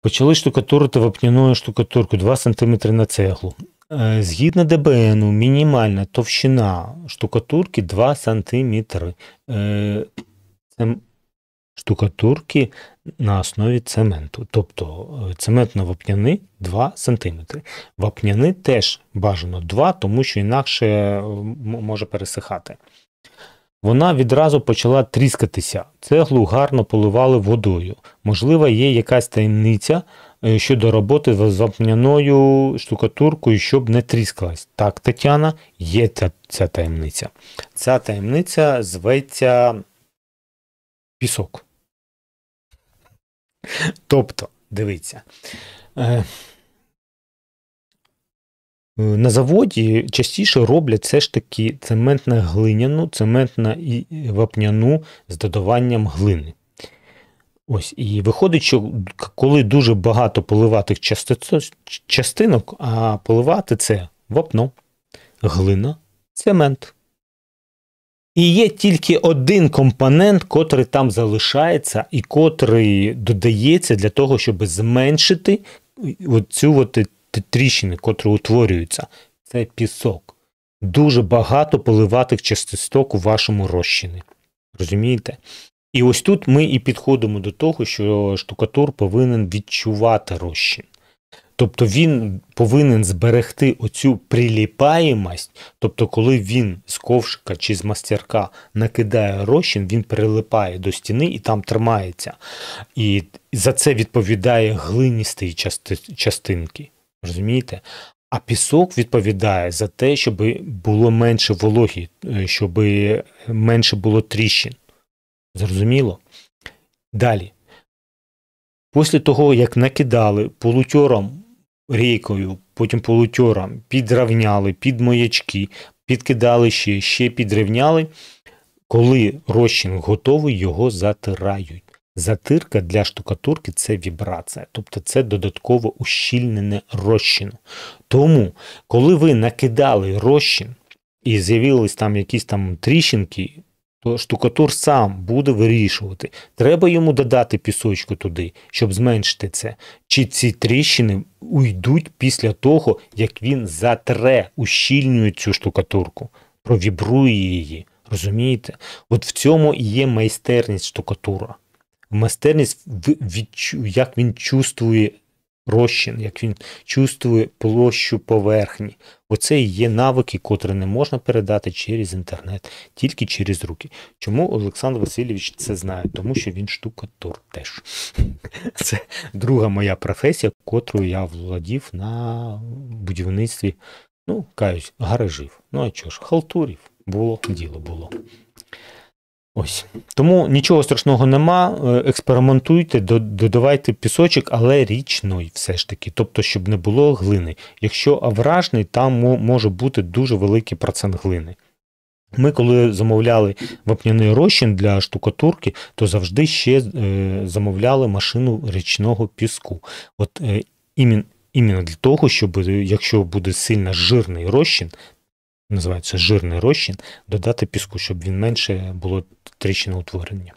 Почали штукатурити вапняною штукатурку 2 см на цеглу. Е, згідно ДБНу, мінімальна товщина штукатурки 2 см. Е, це штукатурки на основі цементу. Тобто е, цементно-вапняний 2 см. Вапняний теж бажано 2, тому що інакше може пересихати. Вона відразу почала тріскатися, цеглу гарно поливали водою. Можливо, є якась таємниця е, щодо роботи з вапняною штукатуркою, щоб не тріскалась. Так, Тетяна, є ця, ця таємниця. Ця таємниця зветься пісок. Тобто, дивіться. Е, Е, на заводі частіше роблять все ж таки цементно глиняну, цементно і вапняну з додаванням глини. Ось, І виходить, що коли дуже багато поливатих частинок, а поливати це вапно, глина, цемент. І є тільки один компонент, котрий там залишається, і котрий додається для того, щоб зменшити е, цю тріщини, котрі утворюються, це пісок. Дуже багато поливатих частисток у вашому розчині. Розумієте? І ось тут ми і підходимо до того, що штукатур повинен відчувати розчин. Тобто він повинен зберегти оцю приліпаємость, тобто, коли він з ковшика чи з мастерка накидає розчин, він прилипає до стіни і там тримається. І за це відповідає глиністі частинки розумієте? А пісок відповідає за те, щоб було менше вологі, е, щоб менше було тріщин. Зрозуміло? Далі. Після того, як накидали полутьором рікою, потім полутьором, підравняли під маячки, підкидали ще, ще підрівняли, коли розчин готовий, його затирають. Затирка для штукатурки це вібрація, тобто це додатково ущільнене розчину. Тому, коли ви накидали розчин і з'явились там якісь там тріщинки, то штукатур сам буде вирішувати. Треба йому додати пісочку туди, щоб зменшити це. Чи ці тріщини уйдуть після того, як він затре, ущільнює цю штукатурку, провібрує її. Розумієте? От в цьому і є майстерність штукатура майстерність як він чувствує розчин, як він чувствує площу поверхні. Оце і є навики, котрі не можна передати через інтернет, тільки через руки. Чому Олександр Васильович це знає? Тому що він штукатур теж. Це друга моя професія, котрою я владів на будівництві, ну, кажуть, гаражів. Ну а чого ж, халтурів. Було, діло було. Ось тому нічого страшного нема. Е, експериментуйте, додавайте пісочок, але річної все ж таки, тобто, щоб не було глини. Якщо авражний, там може бути дуже великий процент глини. Ми, коли замовляли вапняний розчин для штукатурки, то завжди ще е, замовляли машину річного піску. От е, іменно для того, щоб якщо буде сильно жирний розчин, називається жирний розчин, додати піску, щоб він менше було утворення.